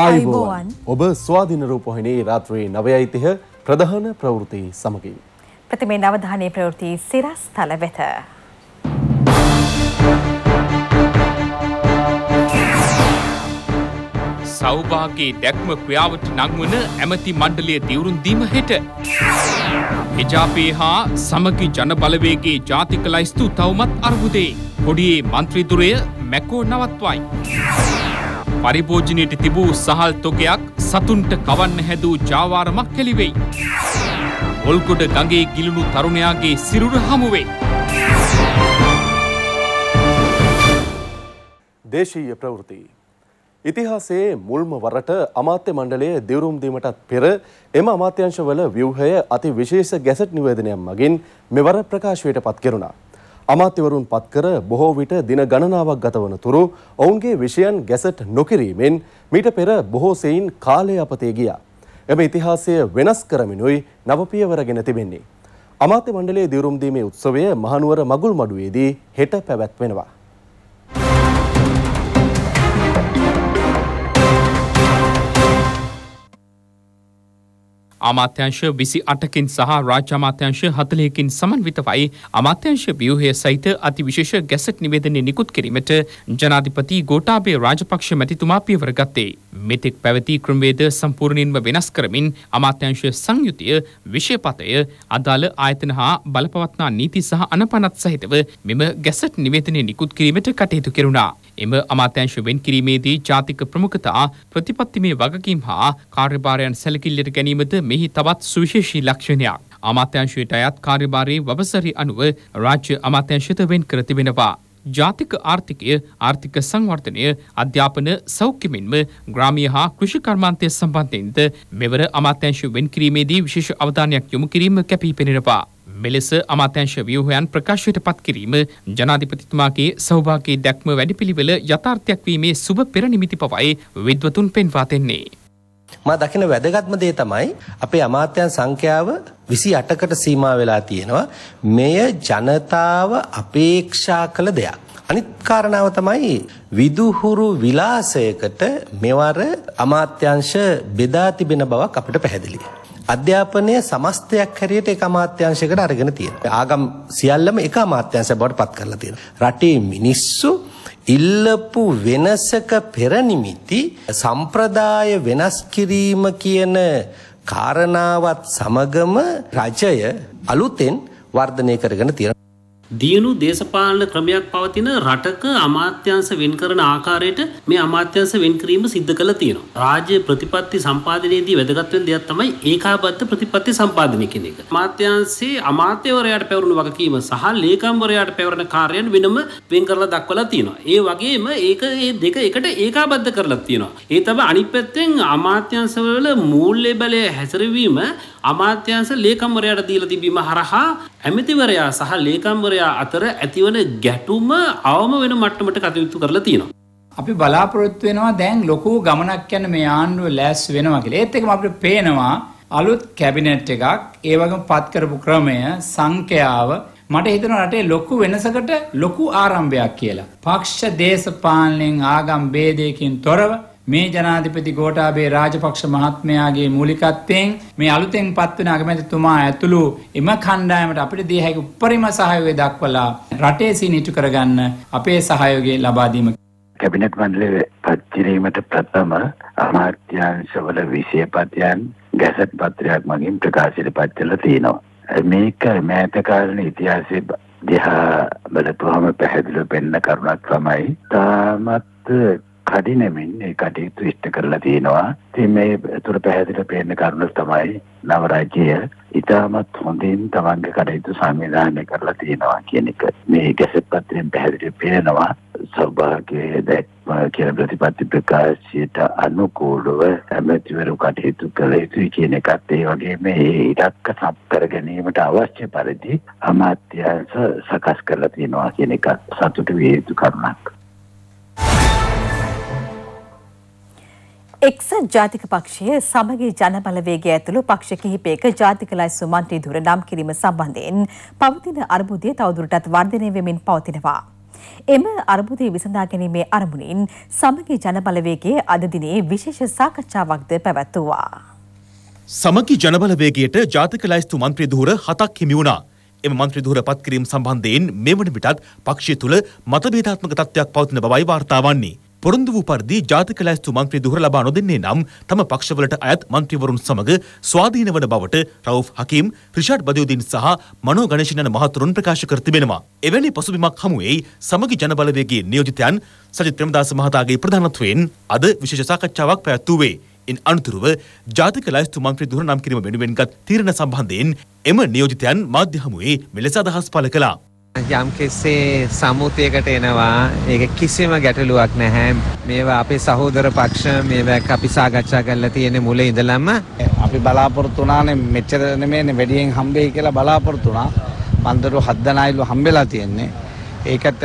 අයිබෝවන් ඔබ ස්වාධින රූපහිනේ රාත්‍රයේ නවයයිතිහ ප්‍රධාන ප්‍රවෘතිය සමගින්. ප්‍රතිමේ නවධානය ප්‍රවෘති සිරස් තල වෙත. සෞභාගේ දැක්ම ක්‍රියාවට නංවන ඇමති මණ්ඩලය දිවුරුන්දීම හෙට. එජාපේ හා සමගි ජනබලවේගේ ජාතික ලයිස්තු තවමත් අර්බුදේ. පොඩියේ මන්ත්‍රීදුරය මැකෝ නවත්වයි. පරිභෝජනයට තිබූ සහල් තොගයක් සතුන්ට කවන්න හැදූ ජාවාරමක් කෙලිවෙයි. ඔල්කොඩ ගගේ ගිලුණු තරුණයාගේ සිරුර හමුවේ. දේශීය ප්‍රවෘතියි. ඉතිහාසයේ මුල්ම වරට අමාත්‍ය මණ්ඩලය දිවුරුම් දීමටත් පෙර එම අමාත්‍යංශවල ව්‍යුහය අති විශේෂ ගැසට් නිවේදනයක් මගින් මෙවර ප්‍රකාශයට පත් කෙරුණා. අමාත්‍යවරුන් පත්කර බොහෝ විට දින ගණනාවක් ගතවන තුරු ඔවුන්ගේ විෂයන් ගැසට් නොකිරීමෙන් මීට පෙර බොහෝ සෙයින් කාලය අපතේ ගියා. එම ඉතිහාසය වෙනස් කරමිනුයි නවපියවරගෙන තිබෙන්නේ. අමාත්‍ය මණ්ඩලයේ දිවුරුම් දීමේ උත්සවය මහනුවර මගුල් මඩුවේදී හෙට පැවැත්වෙනවා. අමාත්‍යංශ විසි අටකින් සහ රාජ්‍යමාත්‍යංශ හතලයකින් සමන්විතවයි අමාත්‍යංශ ව්‍යවහය සහිත අතිවිශේෂ ගැසට් නිවේදනය නිකුත් කිරීමට ජනාධිපති ගෝටාබේ රාජපක්ෂ මැතිතුමා පියවර ගත්තේ. මෙතෙක් පැවති ක්‍රමවේද සම්පූර්ණයෙන්ම වෙනස් කරමින් අමාත්‍යංශ සංයුතිය විෂයපතය අදාළ ආයතන හා බලපවත්නා නීති සහ අනපනත් සහිතව මෙම ගැසට් නිවේදනය නිකුත් කිරීමට කටයුතු කෙරුණා. එම අමාත්‍යංශ වෙන් කිරීමේදී ජාතික ප්‍රමුඛතා ප්‍රතිපත්තිමය වගකීම් හා කාර්යභාරයන් සැලකිල්ලට ගැනීමද මෙහි තවත් සුවිශේෂී ලක්ෂණයක්. අමාත්‍යංශයට අයත් කාර්යභාරයේ වවසරි අනුව රාජ්‍ය අමාත්‍යංශයට වෙන් කර තිබෙනවා. ජාතික ආර්ථිකය ආර්ථික සංවර්ධනය අධ්‍යාපන සෞඛ්‍යමින්ම ග්‍රාමිය හා කෘෂිකර්මාන්තය සම්බන්ධයෙන්ද මෙවර අමාත්‍යංශ වෙන් කිරීමේදී විශේෂ අවධානයක් යොමු කිරීම කැපී පෙනෙනවා. මෙලෙස අමාත්‍යංශ ව්‍යුහයන් ප්‍රකාශයට පත් කිරීම ජනාධිපතිතුමාගේ සෞභාගී දැක්ම වැඩිපිළිවෙල යථාර්ථයක් වීමේ සුබ පෙරනිමිති පවයි විද්වතුන් පෙන්වා දෙන්නේ. මා දකින වැදගත්ම දේ තමයි අපේ අමාත්‍යන් සංඛ්‍යාව 28කට සීමා වෙලා තියෙනවා. මෙය ජනතාව අපේක්ෂා කළ දෙයක්. අනිත් කාරණාව තමයි විදුහුරු විලාසයකට මෙවර අමාත්‍යංශ බෙදා තිබෙන බවක් අපිට පැහැදිලියි. අධ්‍යාපනය සමස්තයක් හැරියට එක අමාත්‍යංශයකට අරගෙන තියෙනවා. ආගම් සියල්ලම එක අමාත්‍යංශයක් බවට පත් කරලා තියෙනවා. රටේ මිනිස්සු ඉල්ලපු වෙනසක පෙර නිමිති සම්ප්‍රදාය වෙනස් කිරීම කියන කාරණාවත් සමගම රජය අලුතෙන් වර්ධනය කරගෙන තියෙනවා. දියුණු දේශපාලන ක්‍රමයක් පවතින රටක අමාත්‍යංශ වෙන් කරන ආකාරයට මේ අමාත්‍යංශ වෙන් කිරීම සිද්ධ කළ තියෙනවා. රාජ්‍ය ප්‍රතිපත්ති සම්පාදනයේදී වැදගත් වෙන දෙයක් තමයි ඒකාබද්ධ ප්‍රතිපත්ති සම්පාදනය කියන එක. අමාත්‍යංශයේ අමාත්‍යවරයාට පැවරුණු වගකීම සහ ලේකම්වරයාට පැවරෙන කාර්යයන් වෙනම වෙන් කරලා දක්වලා තියෙනවා. ඒ වගේම ඒක මේ දෙක එකට ඒකාබද්ධ කරලා තියෙනවා. ඒ තමයි අනිත් පැත්තෙන් අමාත්‍යංශවල මූල්‍ය බලය හැසිරවීම අමාත්‍යංශ ලේකම්වරයාට දීලා තිබීම හරහා ඇමතිවරයා සහ ලේකම්වරයා පුද්ගලයා අතර ඇතිවන ගැටුම අවම වෙන මට්ටමට කටයුතු කරලා තියෙනවා. අපි බලාපොරොත්තු වෙනවා දැන් ලොකු ගමනක් යන මේ ආණ්ඩුව ලෑස් වෙනවා කියලා. ඒත් එකම අපිට පේනවා අලුත් කැබිනට් එකක් ඒ වගේම පත් කරපු ක්‍රමය සංඛ්‍යාව මට හිතන රටේ ලොකු වෙනසකට ලොකු ආරම්භයක් කියලා. පක්ෂ දේශපාලනයෙන් ආගම් ભેදයකින් තොරව මේ ජනාධිපති ගෝටාබේ රාජපක්ෂ මහත්මයාගේ මූලිකත්වයෙන් මේ අලුතෙන් පත්වන අගමැතිතුමා ඇතුළු එම කණ්ඩායමට අපිට දිය හැකි උපරිම සහයෝගය දක්වලා රටේ සිනිටු කරගන්න අපේ සහයෝගය ලබා දීම කැබිනට් මණ්ඩලයේ පත් කිරීමට ප්‍රථම අමාත්‍යාංශවල විෂයපත්යන් ගැසට් පත්‍රයක් මගින් ප්‍රකාශයට පත් කළා තියෙනවා. මේක මෑත කාලේ ඉතිහාසයේ දිහා බලපුවම පැහැදිලිව පෙන්න කරුණක් තමයි තාමත් කඩිනමින් ඒ කටයුතු ඉෂ්ට කරලා තියෙනවා. ඉතින් මේ තුර පැහැදිලිව පේන කරුණ තමයි නව රාජ්‍යය ඉතාමත් හොඳින් තමන්ගේ කටයුතු සංවිධානය කරලා තියෙනවා කියන එක. මේ ගැසට් පත්‍රයෙන් පැහැදිලිව පේනවා. සෞභාග්‍යයේ දැක්ම කියන ප්‍රතිපත්ති ප්‍රකාශයට අනුකූලව ඇමතිවරු කටයුතු කළ යුතුයි කියන එකත් ඒ වගේ මේ ඉලක්ක සම් කර ගැනීමට අවශ්‍ය පරිදි අමාත්‍යංශ සකස් කරලා තියෙනවා කියන එකත් සතුට විය යුතු කරුණක්. එක්සත් ජාතික පක්ෂය සමගී ජනබලවේගය ඇතුළු පක්ෂ කිහිපයක ජාතික ලයිස්තු මන්ත්‍රීදුර නම් කිරීම සම්බන්ධයෙන් පවතින අර්බුදය තවදුරටත් වර්ධනය වෙමින් පවතිනවා. එම අර්බුදය විසඳා ගැනීමේ අරමුණින් සමගී ජනබලවේගයේ අද දිනේ විශේෂ සාකච්ඡාවක්ද පැවැත්වුවා. සමගී ජනබලවේගයට ජාතික ලයිස්තු මන්ත්‍රීදුර හතක් හිමි වුණා. එම මන්ත්‍රීදුර පත්කිරීම සම්බන්ධයෙන් මෙවන විටත් පක්ෂය තුළ මතභේදාත්මක තත්ත්වයක් පවතින බවයි වාර්තා වන්නේ. පොරොන්දු වූ පරිදි ජාතික ලැයිස්තු මන්ත්‍රී දුහර ලබා නොදෙන්නේ නම් තම පක්ෂවලට අයත් මන්ත්‍රීවරුන් සමග ස්වාධීන වන බවට රවුෆ් හකීම්, රිෂාඩ් බදියුදීන් සහ මනෝ ගණේෂන් යන මහතුරුන් ප්‍රකාශ කර තිබෙනවා. එවැනි පසුබිමක් හමු වෙයි සමගි ජනබලවේගයේ නියෝජිතයන් සජිත් ප්‍රේමදාස මහතාගේ ප්‍රධානත්වයෙන් අද විශේෂ සාකච්ඡාවක් පැවැත්වුවේ. ඉන් අනතුරුව ජාතික ලයිස්තු මන්ත්‍රී දුර නම් කිරීම වෙනුවෙන්ගත් තීරණ සම්බන්ධයෙන් එම නියෝජිතයන් මාධ්‍ය හමුවේ මෙලෙස අදහස් පළ කළා. යම් කෙසේ සමුතියකට එනවා ඒක කිසිම ගැටලුවක් නැහැ මේවා අපේ සහෝදර පක්ෂ මේවා අපි සාකච්ඡා කරලා තියෙන මුල ඉඳලම අපි බලාපොරොත්තු වුණානේ මෙච්චර නෙමෙයිනේ වැඩියෙන් හම්බෙයි කියලා බලාපොරොත්තු වුණා මන්දරු හත් දෙනායිලු හම්බෙලා තියෙන්නේ ඒකත්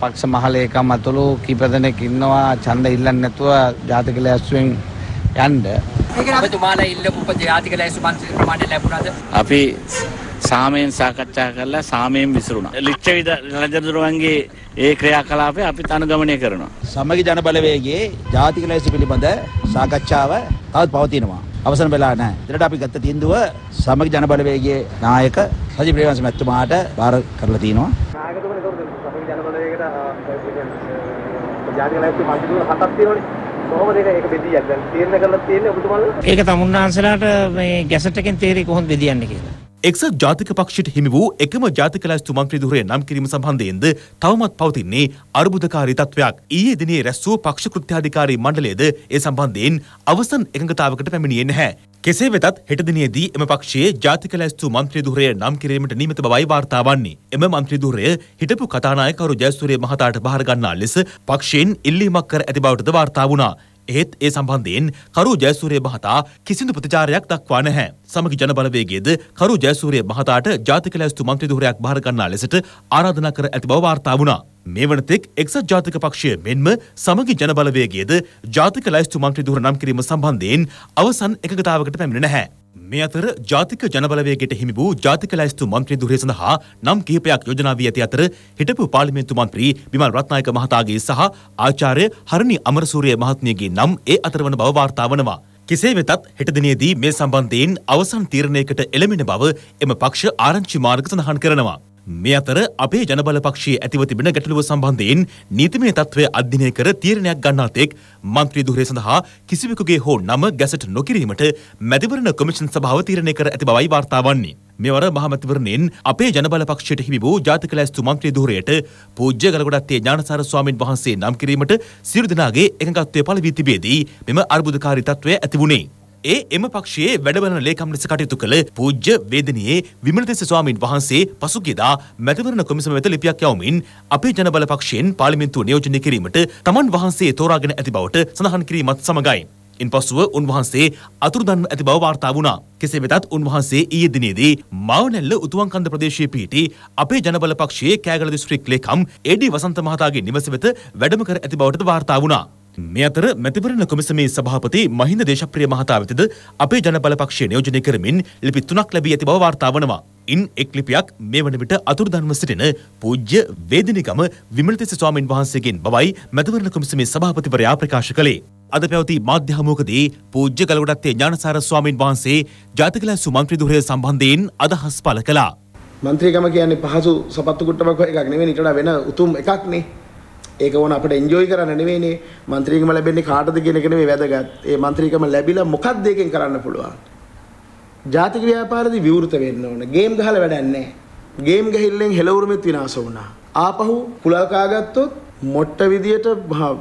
පක්ෂ මහලේකම් අතුළු කීප දෙනෙක් ඉන්නවා ඡන්ද ඉල්ලන්නේ නැතුව ජාතික ලැස්තුවෙන් යන්න ඔබතුමාලා ඉල්ලපු ජාතික ලැස්තු පන්සල ප්‍රමාණය ලැබුණාද අපි සාමයෙන් සාකච්ඡා කරලා සාමයෙන් විසිරුණා. ලිච්ඡවිද රජදරුවන්ගේ ඒ ක්‍රියාකලාපය අපි අනුගමනය කරනවා. සමගි ජන බලවේගයේ ජාතික ලේසි පිළිබඳ සාකච්ඡාව තවත් පවතිනවා. අවසන් වෙලා නැහැ. එතනට අපි ගත්ත තීන්දුව සමගි ජන බලවේගයේ නායක සජි ප්‍රේමවංශ මැතිතුමාට බාර කරලා තිනවා. ජාතික ලේසි මන්ත්‍රීතුමෝ හතක් තියෙනවනේ. ඒක තමුන්නාන්සලාට මේ ගැසටකෙන් තේරේ කොහොමද බෙදියන්නේ කියලා. එක්සත් ජාතික පක්ෂයට හිමි වූ එකම ජාතික ලැයිස්තු මන්ත්‍රී ධුරය නම් කිරීම සම්බන්ධයෙන්ද තවමත් පවතින්නේ අර්බුදකාරී තත්වයක්. ඊයේ දිනේ රැස්වූ පක්ෂ කෘත්‍යාධිකාරී මණ්ඩලයද ඒ සම්බන්ධයෙන් අවසන් එකඟතාවකට පැමිණියේ නැහැ. කෙසේ වෙතත් හෙට දිනේදී එම පක්ෂයේ ජාතික ලැයිස්තු මන්ත්‍රී ධුරය නම් කිරීමට නියමිත බවයි වාර්තා වන්නේ. එම මන්ත්‍රී ධුරය හිටපු කතානායකවරු ජයසූරිය මහතාට බාර ගන්නා ලෙස පක්ෂයෙන් ඉල්ලීමක් කර ඇති බවටද වාර්තා වුණා. එහෙත් ඒ සම්බන්ධයෙන් කරු ජයසූරිය මහතා කිසිදු ප්‍රතිචාරයක් දක්වා නැහැ. සමගි ජනබලවේගයේද කරු ජයසූරිය මහතාට ජාතික ලැස්තු මන්ත්‍රීධුරයක් බාර ගන්නා ලෙසට ආරාධනා කර ඇති බව වාර්තා වුණා. මේ වනතෙක් එක්සත් ජාතික පක්ෂය මෙන්ම සමගි ජනබලවේගයේද ජාතික ලැයිස්තු මන්ත්‍රීධුර නම් කිරීම සම්බන්ධයෙන් අවසන් එකගතාවකට පැමිණ නැහැ. මේ අතර ජාතික ජනබලවේගයට හිමි වූ ජාතික ලැයිස්තු මන්ත්‍රී ධුරය සඳහා නම් කිහිපයක් යෝජනා වී ඇති අතර හිටපු පාර්ලිමේන්තු මන්ත්‍රී විමල් රත්නායක මහතාගේ සහ ආචාර්ය හරණි අමරසූරිය මහත්මියගේ නම් ඒ අතර වන බව වාර්තා වනවා. කෙසේ වෙතත් හෙට දිනේදී මේ සම්බන්ධයෙන් අවසන් තීරණයකට එළමෙන බව එම පක්ෂ ආරංචි මාර්ග සඳහන් කරනවා. මේ අතර අපේ ජනබල පක්ෂයේ ඇතිව තිබෙන ගැටලුව සම්බන්ධයෙන් නීතිමය තත්ත්වය අධ්‍යයනය කර තීරණයක් ගන්නා තෙක් മന്ത്രി දුහරේ සඳහා කිසිවෙකුගේ හෝ නම ගැසට් නොකිරීමට මැතිවරණ කොමිෂන් සභාව තීරණය කර ඇති බවයි වාර්තා වන්නේ. මෙවර මහමැතිවරණයෙන් අපේ ජනබල පක්ෂයට හිමි වූ ජාතික ලැස්තු මන්ත්‍රී ධූරයට පූජ්‍ය ගලකොඩත්තේ ඥානසාර ස්වාමින් වහන්සේ නම් කිරීමට සියලු දෙනාගේ එකඟත්වය පළ වී තිබේදී මෙම අර්බුදකාරී තත්ත්වය ඇති වුණේ. ඒ එම පක්ෂයේ වැඩවන ලේකම් ලෙස කටයුතු කළ පූජ්‍ය වේදනයේ විමලදේශ ස්වාමින් වහන්සේ පසුගියදා මැතිවරණ කොමිසම වෙත ලිපියක් යවමින් අපේ ජනබල පක්ෂයෙන් පාර්ලිමේන්තුව නියෝජනය කිරීමට තමන් වහන්සේ තෝරාගෙන ඇති බවට සඳහන් කිරීමත් සමගයි. ඉන් පසුව උන්වහන්සේ අතුරුදන්ව ඇති බව වාර්තා වුණා. කෙසේ වෙතත් උන්වහන්සේ ඊයේ දිනේදී මවනැල්ල උතුවන්කන්ද ප්‍රදේශයේ පිහිටි අපේ ජනබල පක්ෂයේ කෑගල දිස්ත්‍රික් ලේකම් ඒ.ඩී. වසන්ත මහතාගේ නිවස වෙත වැඩම කර ඇති බවටද වාර්තා වුණා. මේ අතර මැතිවරණ කොමිසමේ සභාපති මහින්ද දේශප්‍රිය මහතා වෙතද අපේ ජනබල පක්ෂය නියෝජනය කරමින් ලිපි තුනක් ලැබී ඇති බව වාර්තා වනවා. ඉන් එක් ලිපියක් මේ වන විට අතුරුදන්ව සිටින පූජ්‍ය වේදිනිගම විමලතිස්ස ස්වාමින් වහන්සේගෙන් බවයි මැතිවරණ කොමිසමේ සභාපතිවරයා ප්‍රකාශ කළේ. අද පැවති මාධ්‍ය හමුවකදී පූජ්‍ය ගලවඩත්තේ ඥානසාර ස්වාමින් වහන්සේ ජාතික ලැස්සු මන්ත්‍රී ධුරය සම්බන්ධයෙන් අදහස් පළ කළා. මන්ත්‍රීකම කියන්නේ පහසු සපත්තු කුට්ටමක් වගේ එකක් නෙවෙයි ඊට වඩා වෙන උතුම් එකක්නේ. ඒක ඕන අපිට එන්ජොයි කරන්න නෙවෙයිනේ മന്ത്രിකම ලැබෙන්නේ කාටද කියන එක නෙවෙයි වැදගත්. ඒ മന്ത്രിකම ලැබිලා මොකක්ද ඒකෙන් කරන්න පුළුවන්? ජාතික ව්‍යාපාරදී විවෘත වෙන්න ඕන. ගේම් ගහලා වැඩක් නැහැ. ගේම් ගහිල්ලෙන් හෙළ උරුමෙත් විනාශ වුණා. ආපහු කුලල් කාගත්තොත් මොට්ට විදියට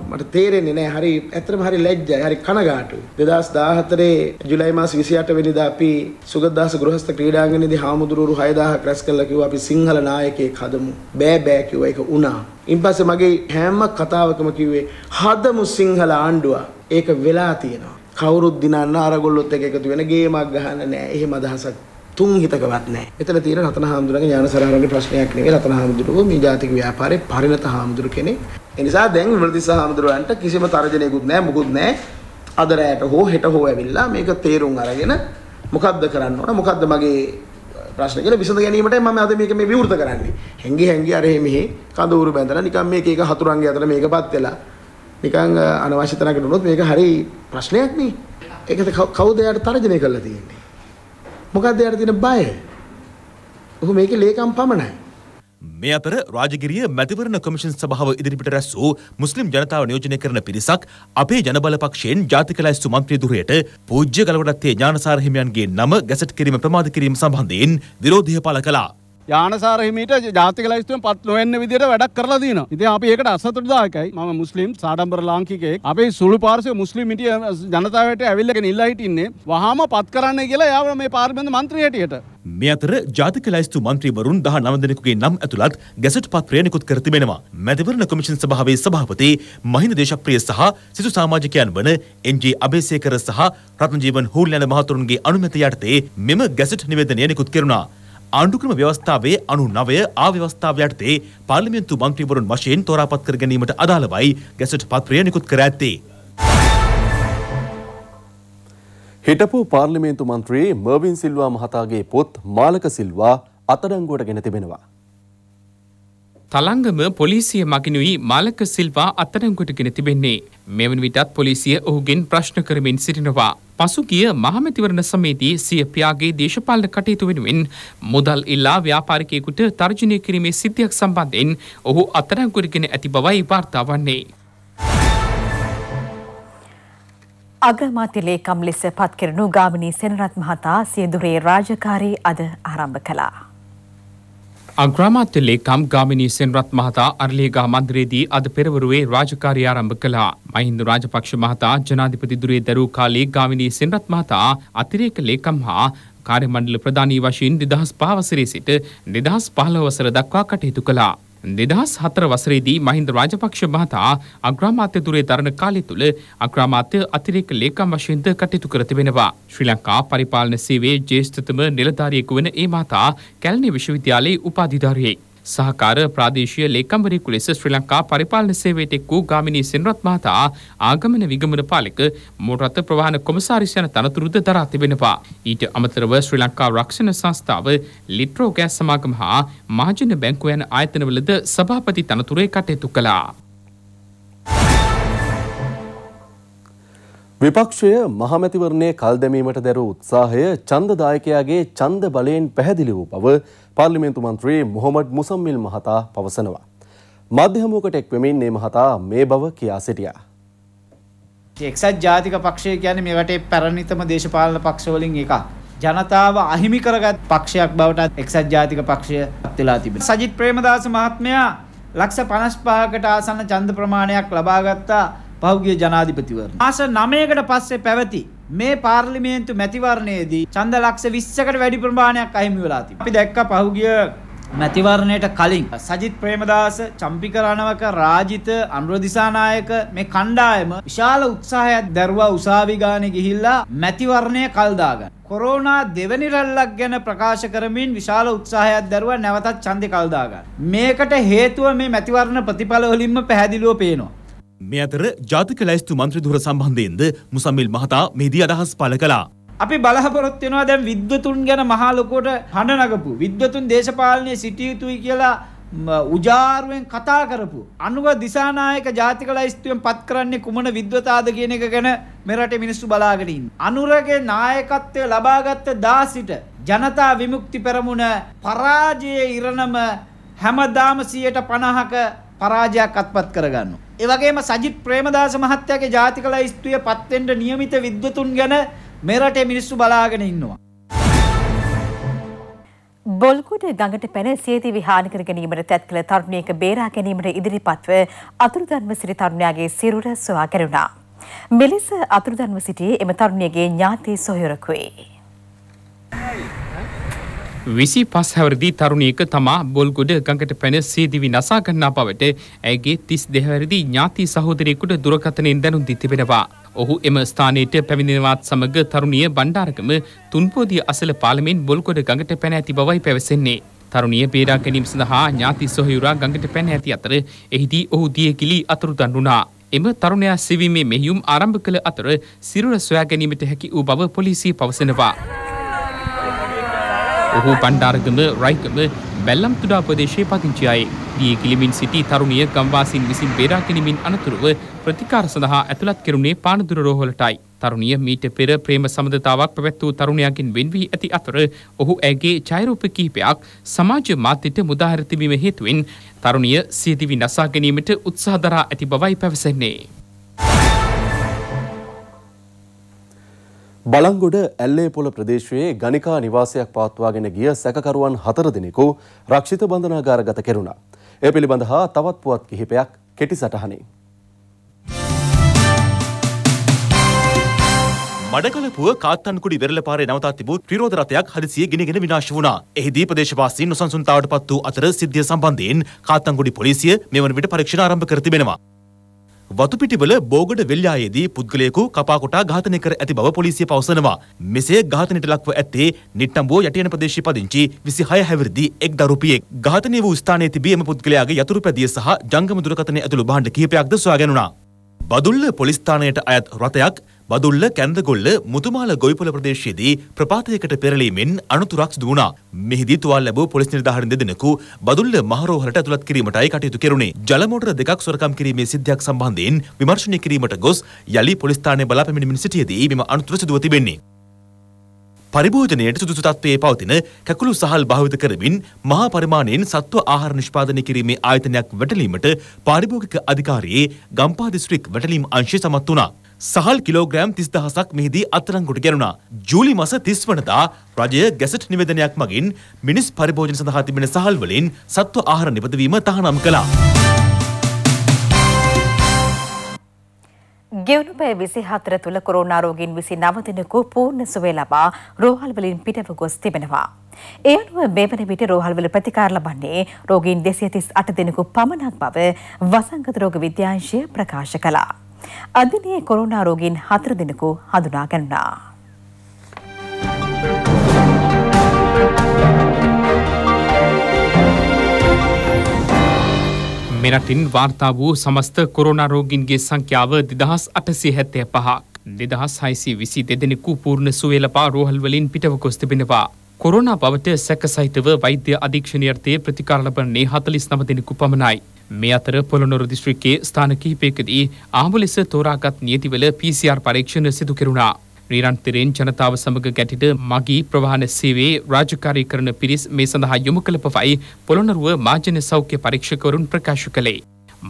මට තේරෙන්නේ නෑ හරි ඇතරම හරි ලැජ්ජයි හරි කනගාටු. දෙදස් දාහතරේ ජුලයි මාස විසියට වෙනිද අපි සුගදදාස ගෘහස්ත ක්‍රීඩාංගනේදී හාමුදුරුවරු හයදාහක් රැස් කළා කිව්වා අපි සිංහල නායකයෙක් හදමු. බෑ බෑ කිව්වා ඒක වුණා. ඉන්පස්සේ මගේ හැම කතාවකම කිව්වේ හදමු සිංහල ආණ්ඩුව. ඒක වෙලා තියෙනවා. කවුරුත් දිනන්න අරගොල්ලොත් එක එකතු වෙන ගේමක් ගහන්න නෑ. එහෙම අදහසක් තුන් හිතකවත් නැහැ. එතන තියෙන රතන හාමුදුරන්ගේ ඥානසාරාරගේ ප්‍රශ්නයක් නෙවෙයි රතන හාමුදුරුවෝ මේ ජාතික ව්‍යාපාරේ පරිණත හාමුදුරු කෙනෙක්. ඒ නිසා දැන් විමලතිස්ස හාමුදුරුවන්ට කිසිම තර්ජනයකුත් නැහැ මොකුත් නැහැ. අද රැයට හෝ හෙට හෝ ඇවිල්ලා මේක තේරුම් අරගෙන මොකද්ද කරන්න ඕන? මොකද්ද මගේ ප්‍රශ්න කියලා විසඳ ගැනීමටයි මම අද මේක මේ විවෘත කරන්නේ. හැංගි හැංගි අර මෙහි කඳවුරු බැඳලා නිකන් මේක එක හතුරන්ගේ අතර මේකපත් වෙලා නිකන් අනවශ්‍ය තැනකට වුණොත් මේක හරි ප්‍රශ්නයක් නේ. ඒකද කවුද යාට තර්ජනය කරලා තියෙන්නේ? මොකක්ද යට තියෙන බය? ඔහු මේකේ ලේකම් පමණයි. මේ අතර රාජගිරිය මැතිවරණ කොමිෂන් සභාව ඉදිරිපිට රැස් වූ මුස්ලිම් ජනතාව නියෝජනය කරන පිරිසක් අපේ ජනබල පක්ෂයෙන් ජාතික ලැයිස්තු මන්ත්‍රී ධුරයට පූජ්‍ය ගලවඩත්තේ ඥානසාර හිමියන්ගේ නම ගැසට් කිරීම ප්‍රමාද කිරීම සම්බන්ධයෙන් විරෝධය පළ කළා. යානසාර හිමීට ජාතික ලයිස්තුවෙන් පත් නොවෙන්න විදිහට වැඩක් කරලා දිනවා. ඉතින් අපි ඒකට අසතුටුදායකයි. මම මුස්ලිම් සාඩම්බර ලාංකිකයෙක්. අපේ සුළු පාර්ශ්වයේ මුස්ලිම් මිටිය ජනතාවට ඇවිල්ලාගෙන ඉල්ලා හිටින්නේ වහාම පත් කරන්න කියලා යාව මේ පාර්ලිමේන්තු മന്ത്രി හැටියට. මේ අතර ජාතික ලයිස්තු മന്ത്രിවරුන් 19 දෙනෙකුගේ නම් ඇතුළත් ගැසට් පත්‍රය නිකුත් කර තිබෙනවා. මැතිවරණ කොමිෂන් සභාවේ සභාපති මහින්ද දේශප්‍රිය සහ සිසු සමාජිකයන් වන එන්.ජේ. අබේසේකර සහ රත්නජීවන් හූල්ලන මහතුරුන්ගේ අනුමැතිය යටතේ මෙම ගැසට් නිවේදනය නිකුත් කෙරුණා. ආණ්ඩුක්‍රම ව්‍යවස්ථාවේ අනු නවය ආව්‍යවස්ථාව යටතේ පාර්ලිමේන්තු මන්ත්‍රීවරුන් වශයෙන් තෝරාපත් කර ගැනීමට අදාළවයි ගැසට් පත්‍රය නිකුත් කර ඇත්තේ. හිටපු පාර්ලිමේන්තු මන්ත්‍රී මර්වින් සිල්වා මහතාගේ පොත් මාලක සිල්වා අත්අඩංගුවට ගෙන තිබෙනවා. තලංගම පොලිසිය මගිනුයි මලක සිල්වා අත්තරංගොටගෙන තිබෙන්නේ. මෙවන විටත් පොලිසිය ඔහුගෙන් ප්‍රශ්න කරමින් සිටිනවා. පසුගිය මහමැතිවරණ සමේදී සිය පියාගේ දේශපාලන කටයුතු වෙනුවෙන් මුදල් ඉල්ලා ව්‍යාපාරිකයෙකුට තර්ජනය කිරීමේ සිද්ධියක් සම්බන්ධයෙන් ඔහු අත්තරංගොටගෙන ඇති බවයි වාර්තා වන්නේ. අග්‍රමාත්‍යලේකම් ලෙස පත්කරනු ගාමිණී සෙනරත් මහතා සියදුරේ රාජකාරී අද ආරම්භ කළා. අග්‍රාමාත්‍යලේකම් ගාමිණී සෙන්රත් මහතා අරලියගහ මන්දිරයේදී අද පෙරවරුවේ රාජකාරි ආරම්භ කළා. මහින්ද රාජපක්ෂ මහතා ජනාධිපති දුරේ දරූ කාලේ ගාමිණී සෙන්රත් මහතා අතිරේක ලේකම් හා කාර්යමණ්ඩල ප්‍රධානී වශයෙන් 2005 වසරේ සිට 2015 වසර දක්වා කටයුතු කළා. දෙදහස් හතර වසරේදී මහින්ද රාජපක්ෂ මහතා අග්‍රාමාත්‍යතුරේ දරණ කාලය තුළ අග්‍රාමාත්‍ය අතිරේක ලේකම් වශයෙන්ද කටයුතු කර තිබෙනවා. ශ්‍රී ලංකා පරිපාලන සේවයේ ජ්‍යෙෂ්ඨතම නිලධාරියෙකු වන ඒ මහතා කැලණි විශ්වවිද්‍යාලයේ උපාධිධාරියෙක්. සහකාර ප්‍රාදේශීය ලේකම්වරයෙකු ලෙස ශ්‍රී ලංකා පරිපාලන සේවයට එක් වූ ගාමිණී සෙනරත් මහතා ආගමන විගමන පාලක මෝටරත ප්‍රවාහන කොමසාරිස් යන තනතුරුද දරා තිබෙනවා. ඊට අමතරව ශ්‍රී ලංකා රක්ෂණ සංස්ථාව ලිට්‍රෝ ගෑස් සමාගම හා මහජන බැංකුව යන ආයතනවලද සභාපති තනතුරේ කටයුතු කළා. විපක්ෂය මහමැතිවරණය කල් දැමීමට දැරූ උත්සාහය ඡන්දදායකයාගේ ඡන්ද බලයෙන් පැහැදිලි වූ බව පාර්ලිමේන්තු මන්ත්‍රී මොහොමඩ් මුසම්මිල් මහතා පවසනවා. මධ්‍යහමුවකට එක් වෙමින් මේ මහතා මේ බව කියා සිටියා. එක්සත් ජාතික පක්ෂය කියන්නේ මේ රටේ පැරණිතම දේශපාලන පක්ෂවලින් එකක්. ජනතාව අහිමි කරගත් පක්ෂයක් බවට එක්සත් ජාතික පක්ෂය අත්වෙලා තිබෙනවා. සජිත් ප්‍රේමදාස මහත්මයා ලක්ෂ 55කට ආසන්න ඡන්ද ප්‍රමාණයක් ලබා ගත්තා. පහුගිය ජනාධිපතිවරණ. මාස 9කට පස්සේ පැවති මේ පාර්ලිමේන්තු මැතිවරණයේදී ඡන්ද ලක්ෂ 20කට වැඩි ප්‍රමාණයක් අහිමි වෙලා තිබෙනවා. අපි දැක්ක පහුගිය මැතිවරණයට කලින් සජිත් ප්‍රේමදාස, චම්පික රණවක, රාජිත, අනුර දිසානායක මේ කණ්ඩායම විශාල උත්සාහයක් දැරුවා උසාවි ගානේ ගිහිල්ලා මැතිවරණය කල් දාගන්න. කොරෝනා දෙවැනි රැල්ලක් ගැන ප්‍රකාශ කරමින් විශාල උත්සාහයක් දැරුවා නැවතත් ඡන්දේ කල් දාගන්න. මේකට හේතුව මේ මැතිවරණ ප්‍රතිඵල වලින්ම පැහැදිලිව පේනවා. මේ අතර ජාතික ලැස්තු මන්ත්‍රදුර සම්බන්ධයෙන්ද මුසම්මිල් මහතා මෙදී අදහස් පළ කළා. අපි බලාපොරොත්තු වෙනවා දැන් විද්වතුන් ගැන මහා ලොකුවට හඬ නගපු විද්වතුන් දේශපාලනයේ සිටිය යුතුයි කියලා උජාරුවෙන් කතා කරපු අනුග දිසානායක ජාතික ලැයිස්තුවෙන් පත් කරන්නේ කුමන විද්වතාද කියන එක ගැන මේ රටේ මිනිස්සු බලාගෙන ඉන්නේ. අනුරගේ නායකත්වය ලබාගත් දා සිට ජනතා විමුක්ති පෙරමුණ පරාජයේ ඉරණම හැමදාම 150ක පරාජයක් අත්පත් කරගන්නවා. ඒ වගේම සජිත් ප්‍රේමදාස මහත්තයාගේ ජාතික ලයිස්තුවේ පත් වෙන්න નિયમિત විද්වතුන් ගැන මේ රටේ මිනිස්සු බලාගෙන ඉන්නවා. බොල්කුඩ ගඟට පැන සියදිවි හානි කර ගැනීමට තැත් කළ තරුණියක බේරා ගැනීමට ඉදිරිපත්ව අතුරුදන්ව සිටි තරුණයාගේ සිරුර සොයා කරුණා. මෙලෙස අතුරුදන්ව සිටියේ එම තරුණියගේ ඥාති සොයුරකුවේ. විසි පස් හැවරදි තරුණයක තමා බොල්ගොඩ ගඟට පැන සේදිවි නසා ගන්නා බවට ඇගේ තිස් දෙහැවරදි ඥාති සහෝදරයෙකුට දුරකථනයෙන් දැනුම් දී තිබෙනවා. ඔහු එම ස්ථානයට පැමිණෙනවත් සමග තරුණිය බණ්ඩාරකම තුන්පෝදිය අසල පාලමෙන් බොල්ගොඩ ගඟට පැන ඇති බවයි පැවසෙන්නේ. තරුණිය පේරා ගැනීම සඳහා ඥාති සොහයුරා ගඟට පැන ඇති අතර එහිදී ඔහු දියකිලි අතුරුදන් වුණා. එම තරුණයා සිවීමේ මෙහියුම් ආරම්භ කළ අතර සිරුර සොයා ගැනීමට හැකි වූ බව පොලිසිය පවසනවා. ඔහු බණ්ඩාරගම රයිකම බැල්ලම්තුඩා ප්‍රදේශයේ පදිංචියයි. දිය කිලිමින් සිටි තරුණිය ගම්වාසින් විසින් බේරා ගැනීමෙන් අනතුරුව ප්‍රතිකාර සඳහා ඇතුළත් කෙරුණේ පානදුර රෝහලටයි. තරුණිය මීට පෙර ප්‍රේම සමඳතාවක් පැවැත්වූ තරුණයකින් වෙන්වී ඇති අතර ඔහු ඇගේ චෛරූප කිහිපයක් සමාජ මාධ්‍යට මුදාහරතිබීම හේතුවෙන් තරුණිය සියදිවි නසා ගැනීමට උත්සාහ දරා ඇති බවයි පැවසන්නේ. බලංගොඩ ඇල්ලේපොළ ප්‍රදේශයේ ගණිකා නිවාසයක් පවත්වාගෙන ගිය සැකකරුවන් හතර දෙනෙකු රක්ෂිත බන්ධනාගාරගත කෙරුණා. ඒ පිළිබඳ හා තවත් පුවත් කිහිපයක් කෙටි සටහනේ. මඩකලපුව කාත්තන්කුඩි වෙරළපාරේ නවතා තිබූ ත්‍රිරෝධ රථයක් හදිසියේ ගිනිගෙන විනාශ වුණා. එහිදී ප්‍රදේශවාසීන් නොසන්සුන්තාවට පත් වූ අතර සිද්ධිය සම්බන්ධයෙන් කාත්තන්කුඩි පොලිසිය මෙවන විට පරීක්ෂණ ආරම්භ කර තිබෙනවා. වතුපිටිවල බෝගඩ වෙල්යායේදී පුද්ගලයෙකු කපාකොටා ඝාතනය කර ඇති බව පොලිසිය පවසනවා. මෙසේ ඝාතනයට ලක්ව ඇත්තේ නිට්ටම්බෝ යටියන ප්‍රදේශයේ පදිංචි 26 හැවිරිදි එක් දරුපියෙක්. ඝාතනය වූ ස්ථානයේ තිබී එම පුද්ගලයාගේ යතුරුපැදිය සහ ජංගම දුරකථනය ඇතුළු භාණ්ඩ කිහිපයක්ද සොයාගැනුණා. බදුල්ල පොලිස්ථානයට අයත් රථයක් බදුල්ල කැන්දගොල්ල මුතුමාල ගොයිපොල ප්‍රදේශයේදී ප්‍රපාතයකට පෙරලීමෙන් අනතුරක් සිදු වුණා. මෙහිදී තුවාල ලැබූ පොලිස් නිලධාරීන් දෙදෙනෙකු බදුල්ල මහරෝහලට ඇතුළත් කිරීමටයි කටයුතු කෙරුණේ. ජල මෝටර දෙකක් සොරකම් කිරීමේ සිද්ධියක් සම්බන්ධයෙන් විමර්ශනය කිරීමට ගොස් යලි පොලිස් ස්ථානයේ බලාපැමිණීමෙන් සිටියේදී මෙම අනතුර සිදුව තිබෙන්නේ. පරිභෝජනයට සුදුසු තත්ත්වයේ පවතින කැකුළු සහල් භාවිත කරමින් මහා පරිමාණයෙන් සත්ව ආහාර නිෂ්පාදනය කිරීමේ ආයතනයක් වැටලීමට පාරිභෝගික අධිකාරියේ ගම්පා දිස්ත්‍රික් වැටලීම් අංශය සමත් වුණා. සහල් කිලෝග්‍රෑම් 30000ක් මෙහිදී අත්අඩංගුවට ගැනුණා. ජූලි මාස 30 වනදා රජය ගැසට් නිවේදනයක් මගින් මිනිස් පරිභෝජන සඳහා තිබෙන සහල් වලින් සත්ව ආහාර නිපදවීම තහනම් කළා. ගෙවුණු පැය විසි හතර තුළ කොරෝනාරෝගින් විසි නවදිනකු පූර්ණ සුවේ ලබා රෝහල්වලින් පිටව ගොස් තිබෙනවා. ඒ අනුව මේවන විට රෝහල්වල ප්‍රතිකාර ලබන්නේ රෝගීන් දෙසියතිස් අට දෙනෙකු පමණක් බව වසංගත රෝග විද්‍යාංශය ප්‍රකාශ කළා. අධිනයේ කොරෝනාරෝගීන් හතර දෙනෙකු හඳුනා ගැනුණා. මෙරටින් වාර්තා වූ සමස්ත කොරෝනාරෝගින්ගේ සංඛ්‍යාව දෙදහස් අටසේ හැත්තය පහක් දෙදහස් හයිසි විසි දෙදෙනෙකු පූර්ණ සුවේලපා රෝහල්වලින් පිටව කොස්තිබෙනවා. කොරෝනා බවට සැක සහිතව වෛද්‍ය අධීක්ෂණයර්ථය ප්‍රතිකාරලබන්නේ හතලිස් නම දෙනෙකු පමණයි. මේ අතර පොළොනොර දිස්ත්‍රික්කේ ස්ථාන කිහිපයකදී ආම්බුලෙස තෝරාගත් නියතිවල PCR පරීක්ෂණ සිදු කෙරුණා. ශ්‍රීරන් තිරෙන් ජනතාව සමග ගැටිට මගී ප්‍රවාහන සේවේ රාජකාරී කරන පිරිස් මේ සඳහා යොමු කළ පවයි පොළොනරුව මාජන සෞඛ්‍ය පරීක්ෂකවරුන් ප්‍රකාශ කළේ.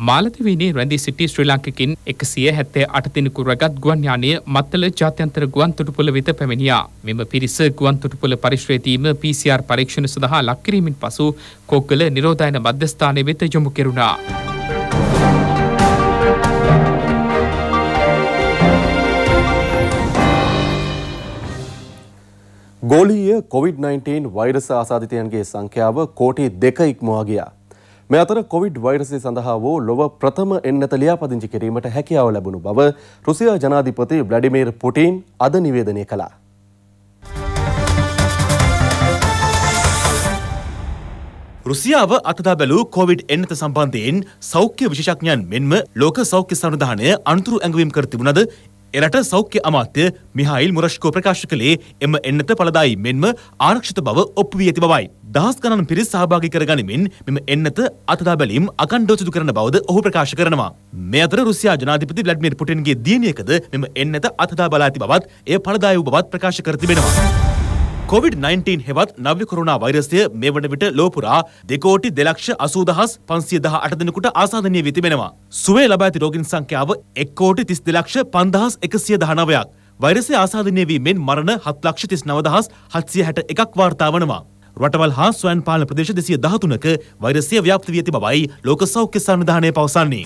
මාලතිවීනේ රැඳී සිටි ශ්‍රී ලංකකින් එකසිය හැත්තේ අටතිනකු රගත් ගුවන් යානය මත්තල ජාත්‍යන්තර ගුවන් තුටුපොළ වෙත පැමිණියා. මෙම පිරිස ගුවන් තුටුපොළ පරිශ්‍රයතීම PCR පරීක්ෂණ සඳහා ලක්කිරීමෙන් පසු කෝක්කල නිරෝධයන මධ්‍යස්ථානය වෙත යොමු කෙරුණා. ගෝලීය COොVID-19 වෛරස ආසාධිතයන්ගේ සංඛ්‍යාව කෝටි දෙක ඉක්මවා ගියා. මෙ අතර කොවිඩ් වෛරසය සඳහා වූ ලොව ප්‍රථම එන්නත ලියාපදිංචි කිරීමට හැකියාව ලැබුණු බව රුසියා ජනාධිපති බ්ලඩිමේර් පුටින් අද නිවේදනය කළා. රුසියාව අතදා බැලූ කොවිඩ් එන්නත සම්බන්ධයෙන් සෞඛ්‍ය විශෂඥයන් මෙන්ම ලෝක සෞඛ්‍ය සඳධානය අන්තුරු ඇඟවීම් කර තිබුණද එරට සෞඛ්‍ය අමාත්‍ය මිහායිල් මුරශ්කෝ ප්‍රකාශ කළේ එම එන්නත පළදායි මෙන්ම ආරක්ෂිත බව ඔප්පු වී ඇති බවයි. දහස් ගණන් පිරිස් සහභාගී කරගනිමින් මෙම එන්නත අතදා බැලීම් අකණ්ඩව සිදු කරන බවද ඔහු ප්‍රකාශ කරනවා. මේ අතර රුසියා ජනාධිපති ව්ලැඩ්මිර් පුටින්ගේ දියණියකද මෙම එන්නත අතදා බලා ඇති බවත් එය පළදායි වූ බවත් ප්‍රකාශ කර තිබෙනවා. කොවිD-19 හෙවත් නව්‍ය කොරුණා වෛරසය මේ වන විට ලෝපුරා දෙකෝටි දෙලක්ෂ අසූදහස් පන්සිය දහ අට දෙනෙකුට ආසාධනය වී තිබෙනවා. සුවේ ලබා ඇති රෝගීන් සංඛ්‍යාව එක්කෝටි තිස් දෙලක්ෂ පන්දහස් එකසිය දහනවයක්. වෛරසය ආසාධනය වීමෙන් මරණ හත්ලක්ෂ තිස් නවදහස් හත්සිය හැට එකක් වාර්තා වනවා. රටවල් හා ස්වයන් පාලන ප්‍රදේශ දෙසිය දහතුනක වෛරසය ව්‍යාප්ත වී ඇති බවයි ලෝක සෞඛ්‍ය සංවිධානය පවසන්නේ.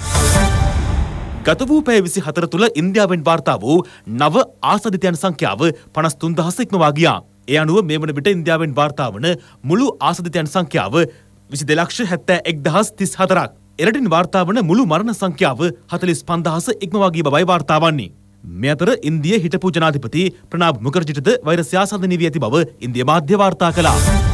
ගත වූ පැය විසි හතර තුළ ඉන්දියාවෙන් වාර්තා වූ නව ආසධිතයන් සංඛ්‍යාව පනස් තුන්දහසෙක්මවා ගියා. ඒ අනුව මේ වන විට ඉන්දියාවෙන් වාර්තාාවන මුළු ආසධිතයන් සංඛ්‍යාව විසි දෙලක්ෂ හැත්තෑ එක් දහස් තිස් හතරක්. එරටින් වාර්තාාවන මුළු මරණ සංඛ්‍යාව හතලිස් පන්දහස ඉක්මවාගේ බවයි වාර්තාවන්නේ. මේ අතර ඉන්දිය හිටපු ජනාධිපති ප්‍රනාබ් මුකරජිටද වෛරස්‍යාසඳ නිවී ඇති බව ඉන්දිය මාධ්‍ය වාර්තා කලා.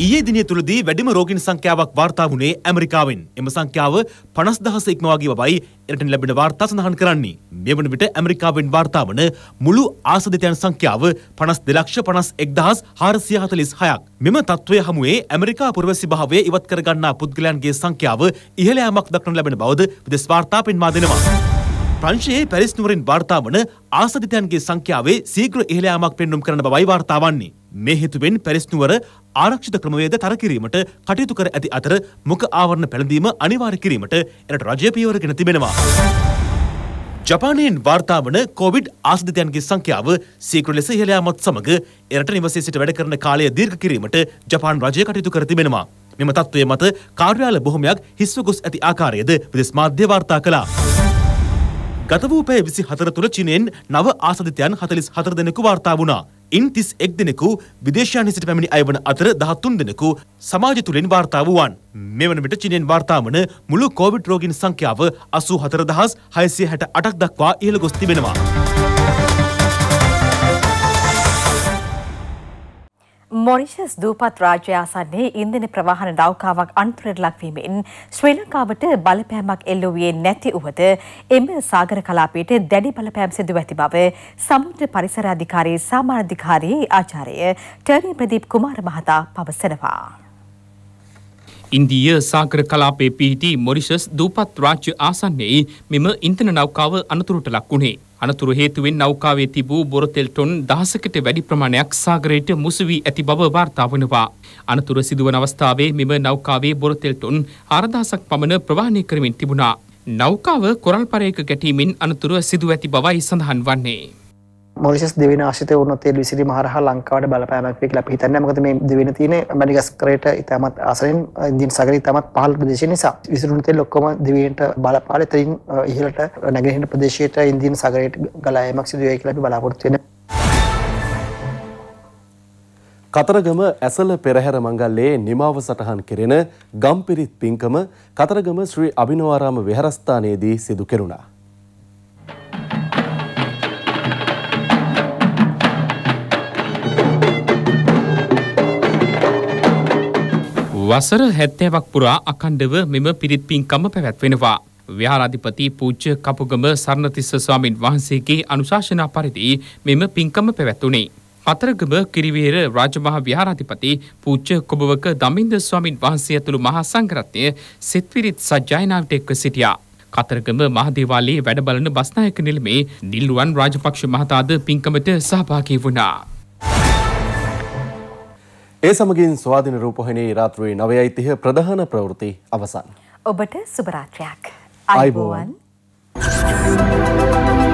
ඊයේ දිනය තුළදී වැඩිම රෝගීන් සංඛ්‍යාවක් වාර්තා වුණේ ඇමරිකාවෙන්. එම සංඛ්‍යාව 50000 ඉක්මවා ගිය බවයි එරටෙන් ලැබෙන වාර්තා සඳහන් කරන්නේ. මේ වන විට ඇමරිකාවෙන් වාර්තා වන මුළු ආසදිතයන් සංඛ්‍යාව 5251446ක්. මෙම තත්ත්වය හමුවේ ඇමරිකා පුරවැසි භාවය ඉවත් කර ගන්නා පුද්ගලයන්ගේ සංඛ්‍යාව ඉහළ යාමක් දක්වන ලැබෙන බවද විදේශ වාර්තා පෙන්වා දෙනවා. ප්‍රංශයේ පැරිස් නුවරින් වාර්තා වන ආසාදිතයන්ගේ සංඛ්‍යාවේ සීඝ්‍ර ඉහළ යාමක් පෙන්වීම කරන බවයි වාර්තා වන්නේ. මේ හේතුවෙන් පැරිස් නුවර ආරක්ෂිත ක්‍රමවේද තර කිරීමට කටයුතු කර ඇති අතර මුඛ ආවරණ පැළඳීම අනිවාර්ය කිරීමට එරට රජය පියවරගෙන තිබෙනවා. ජපානයෙන් වාර්තා වන කොවිඩ් ආසිතයන්ගේ සංඛ්‍යාව සීකර ලෙස ඉහළයාමත් සමඟ එරට නිවසේ සිට වැඩ කරන කාලය දීර්ඝ කිරීමට ජපාන් රජය කටයුතු කර තිබෙනවා. මෙම තත්ත්වය මත කාර්යාල බොහොමයක් හිස්ව ගොස් ඇති ආකාරයද විදෙස් මාධ්‍ය වාර්තා කළා. ගත වූ පැය 24 තුළ චීනයෙන් නව ආසදිතයන් 44 දෙනෙකු වාර්තා වුණා. ඉන් 31 දෙනෙකු විදේශයන් සිට පැමිණි අය වන අතර 13 දෙනෙකු සමාජය තුළින් වාර්තා වූවන්. මෙවන විට චීනයෙන් වාර්තා වන මුළු කොවිඩ් රෝගීන් සංඛ්‍යාව 84668ක් දක්වා ඉහළ ගොස් තිබෙනවා. මොරිෂස් දූපත් රාජ්‍ය ආසන්නයේ ඉන්ධන ප්‍රවාහන නෞකාවක් අන්තරයට ලක්වීමෙන් ශ්‍රී ලංකාවට බලපෑමක් එල්ල වූයේ නැති උවද එම සාගර කලාපයට දැඩි බලපෑම් සිදු ඇති බව සමුද්‍ර පරිසර අධිකාරී සාමාජිකාරී ආචාර්ය ටර්නි ප්‍රදීප් කුමාර මහතා පවසනවා. ඉන්දීය සාගර කලාපයේ පිහිටි මොරිෂස් දූපත් රාජ්‍ය ආසන්නයේ මෙම ඉන්ධන නෞකාව අනතුරට ලක් වුණේ. අනතුරු හේතුවෙන් නෞකාවේ තිබූ බොරතෙල් ටොන් දහසකට වැඩි ප්‍රමාණයක් සාගරයට මුසු වී ඇති බව වාර්තා වනවා. අනතුර සිදුවන අවස්ථාවේ මෙම නෞකාවේ බොරතෙල් ටොන් 4000ක් පමණ ප්‍රවාහනය කරමින් තිබුණා. නෞකාව කොරල් පරයක ගැටීමෙන් අනතුරු සිදුව ඇති බවයි සඳහන් වන්නේ. මොරිසස් දෙවෙන ආශ්‍රිතය වුණොත් ඒ ලිසිරි මහරහා ලංකාවට බලපෑමක් වෙයි කියලා අපි හිතන්නේ. මොකද මේ දෙවෙන තියෙන මැඩගස්කරේට ඉතාමත් ආසරෙන් ඉන්දියන් සාගරේ ඉතාමත් පහළ ප්‍රදේශය නිසා විසිරුණු තෙල් ඔක්කොම දිවයිනට බලපාලා එතනින් ඉහළට නැගෙනහිර ප්‍රදේශයට ඉන්දියන් සාගරයට ගලා යෑමක් සිදු වෙයි කියලා අපි බලාපොරොත්තු වෙනවා. කතරගම ඇසල පෙරහැර මංගල්ලේ නිමාව සටහන් කෙරෙන ගම්පිරිත් පින්කම කතරගම ශ්‍රී අභිනවාරාම විහාරස්ථානයේදී සිදු කෙරුණා. වසර හැත්තෑවක් පුරා අකණ්ඩව මෙම පිරිත් පින්කම පැවැත්වෙනවා. විහාරාධිපති පූජ්‍ය කපුගම සරණතිස්ස ස්වාමින් වහන්සේගේ අනුශාසනා පරිදි මෙම පින්කම පැවැත්වුණේ. අතරගම කිරිවේර රාජමහා විහාරාධිපති පූජ්‍ය කොබවක දමින්ද ස්වාමින් වහන්සේ ඇතුළු මහා සංඝරත්නය සෙත්විරිත් සජ්ජායනාවට එක්ව සිටියා. කතරගම මහදේවාලයේ වැඩ බලන බස්නායක නිලමේ නිල්ුවන් රාජපක්ෂ මහතාද පින්කමට සහභාගී වුණා. ඒ සමගින් ස්වාධින රූපහිණී රාත්‍රුවේ 9:30 ප්‍රධාන ප්‍රවෘත්ති අවසන්. ඔබට සුබ රාත්‍රියක්. ආයුබෝවන්. Thank you.